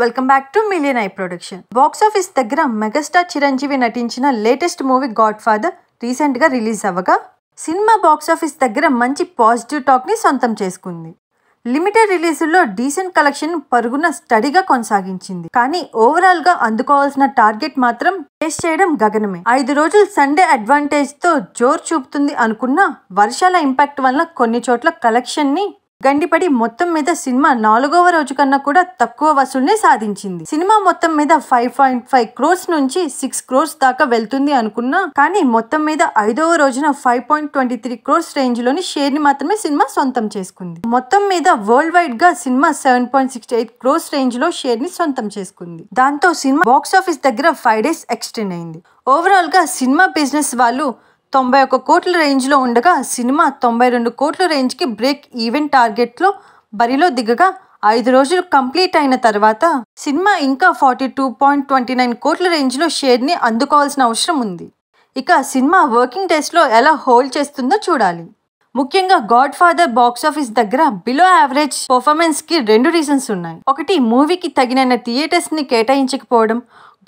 welcome back to million I production box office దగ్గర megastar Chiranjeevi నటించిన latest movie god father రీసెంట్గా release అవ్వగా cinema box office దగ్గర మంచి పాజిటివ్ టాక్ని సొంతం చేసుకుంది లిమిటెడ్ రిలీజుల్లో డీసెంట్ కలెక్షన్ పరుగున స్టడీగా కొనసాగించింది కానీ ఓవరాల్గా అందుకోవాల్సిన టార్గెట్ మాత్రం టేస్ట్ చేయడం గగనమే ఐదు రోజులు సండే అడ్వాంటేజ్తో జోరు చూపుతుంది అనుకున్న వర్షాల ఇంపాక్ట్ వల్ల కొన్ని చోట్ల కలెక్షన్ని గండిపడి మొత్తం మీద సినిమా నాలుగవ రోజు కన్నా కూడా తక్కువ వసూల్ని సాధించింది సినిమా మొత్తం మీద ఫైవ్ పాయింట్ ఫైవ్ క్రోర్స్ నుంచి సిక్స్ క్రోర్స్ దాకా వెళ్తుంది అనుకున్నా కానీ మొత్తం మీద ఐదవ రోజున five point twenty three crores range లోని షేర్ ని మాత్రమే సినిమా సొంతం చేసుకుంది మొత్తం మీద వరల్డ్ వైడ్ గా cinema seven point six eight crores range లో షేర్ ని సొంతం చేసుకుంది దాంతో సినిమా బాక్స్ ఆఫీస్ దగ్గర ఫైవ్ డేస్ ఎక్స్టెండ్ అయింది ఓవరాల్ గా సినిమా బిజినెస్ వాళ్ళు తొంభై ఒక కోట్ల రేంజ్లో ఉండగా సినిమా తొంభై రెండు కోట్ల రేంజ్కి బ్రేక్ ఈవెంట్ టార్గెట్లో బరిలో దిగగా ఐదు రోజులు కంప్లీట్ అయిన తర్వాత సినిమా ఇంకా forty two point twenty nine కోట్ల రేంజ్లో షేర్ని అందుకోవాల్సిన అవసరం ఉంది ఇక సినిమా వర్కింగ్ టెస్ట్లో ఎలా హోల్డ్ చేస్తుందో చూడాలి ముఖ్యంగా గాడ్ ఫాదర్ బాక్స్ ఆఫీస్ దగ్గర బిలో యావరేజ్ పర్ఫార్మెన్స్కి రెండు రీజన్స్ ఉన్నాయి ఒకటి మూవీకి తగినైన థియేటర్స్ని కేటాయించకపోవడం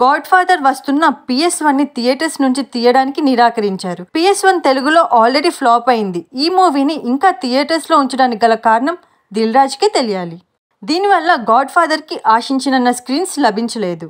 గాడ్ ఫాదర్ వస్తున్న పిఎస్ వన్ ని థియేటర్స్ నుంచి తీయడానికి నిరాకరించారు పిఎస్ వన్ తెలుగులో ఆల్రెడీ ఫ్లాప్ అయింది ఈ మూవీని ఇంకా థియేటర్స్ లో ఉంచడానికి గల కారణం దిల్ రాజ్కే తెలియాలి దీనివల్ల గాడ్ ఫాదర్ కి ఆశించినన్న స్క్రీన్స్ లభించలేదు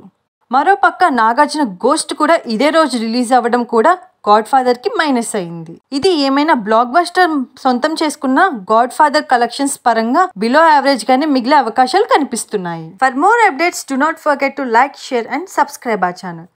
మరోపక్క నాగార్జున గోస్ట్ కూడా ఇదే రోజు రిలీజ్ అవ్వడం కూడా గాడ్ కి మైనస్ అయింది ఇది ఏమైనా బ్లాక్ బస్టర్ సొంతం చేసుకున్న గాడ్ ఫాదర్ కలెక్షన్స్ పరంగా బిలో యావరేజ్ గానే మిగిలే అవకాశాలు కనిపిస్తున్నాయి for more updates do not forget to like share and subscribe ఆ ఛానల్